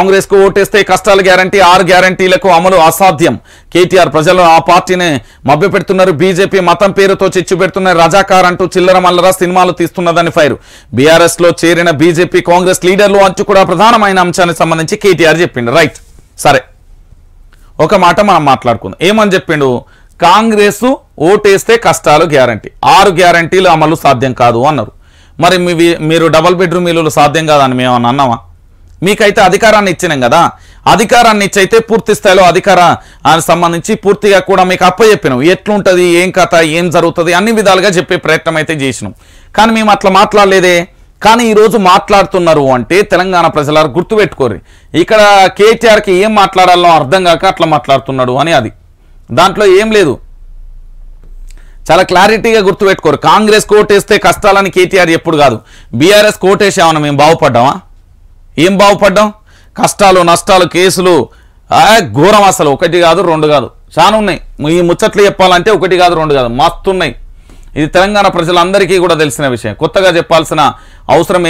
కాంగ్రెస్ కు ఓటేస్తే కష్టాల గ్యారంటీ ఆరు గ్యారంటీలకు అమలు అసాధ్యం కేటీఆర్ ప్రజలు ఆ పార్టీని మభ్యపెడుతున్నారు బీజేపీ మతం పేరుతో చిచ్చు పెడుతున్న రజాకార్ అంటూ చిల్లర మల్లర సినిమాలు తీస్తున్నదని ఫైరు బీఆర్ఎస్ లో చేరిన బీజేపీ కాంగ్రెస్ లీడర్లు అంచు కూడా ప్రధానమైన అంశానికి సంబంధించి కేటీఆర్ చెప్పిండు రైట్ సరే ఒక మాట మనం మాట్లాడుకుందాం ఏమని చెప్పిండు కాంగ్రెస్ ఓటేస్తే కష్టాలు గ్యారంటీ ఆరు గ్యారంటీలు అమలు సాధ్యం కాదు అన్నారు మరి మీరు డబల్ బెడ్రూమ్ ఇల్లు సాధ్యం కాదని మేము అన్నామా మీకైతే అధికారాన్ని ఇచ్చినాం కదా అధికారాన్ని ఇచ్చైతే పూర్తి స్థాయిలో అధికార సంబంధించి పూర్తిగా కూడా మీకు అప్పచెప్పినాం ఎట్లుంటుంది ఏం కథ ఏం జరుగుతుంది అన్ని విధాలుగా చెప్పే ప్రయత్నం అయితే చేసినాం కానీ మేము అట్లా మాట్లాడలేదే కానీ ఈరోజు మాట్లాడుతున్నారు అంటే తెలంగాణ ప్రజలారు గుర్తుపెట్టుకోరు ఇక్కడ కేటీఆర్కి ఏం మాట్లాడాలో అర్థం కాక అట్లా మాట్లాడుతున్నాడు అని అది దాంట్లో ఏం లేదు చాలా క్లారిటీగా గుర్తుపెట్టుకోరు కాంగ్రెస్ కోటేస్తే కష్టాలని కేటీఆర్ ఎప్పుడు కాదు బీఆర్ఎస్ కోటేసామని మేము బాగుపడ్డామా ఏం బాగుపడ్డాం కష్టాలు నష్టాలు కేసులు ఘోరం అసలు ఒకటి కాదు రెండు కాదు చాలా ఉన్నాయి ఈ ముచ్చట్లు చెప్పాలంటే ఒకటి కాదు రెండు కాదు మస్తున్నాయి ఇది తెలంగాణ ప్రజలందరికీ కూడా తెలిసిన విషయం కొత్తగా చెప్పాల్సిన అవసరం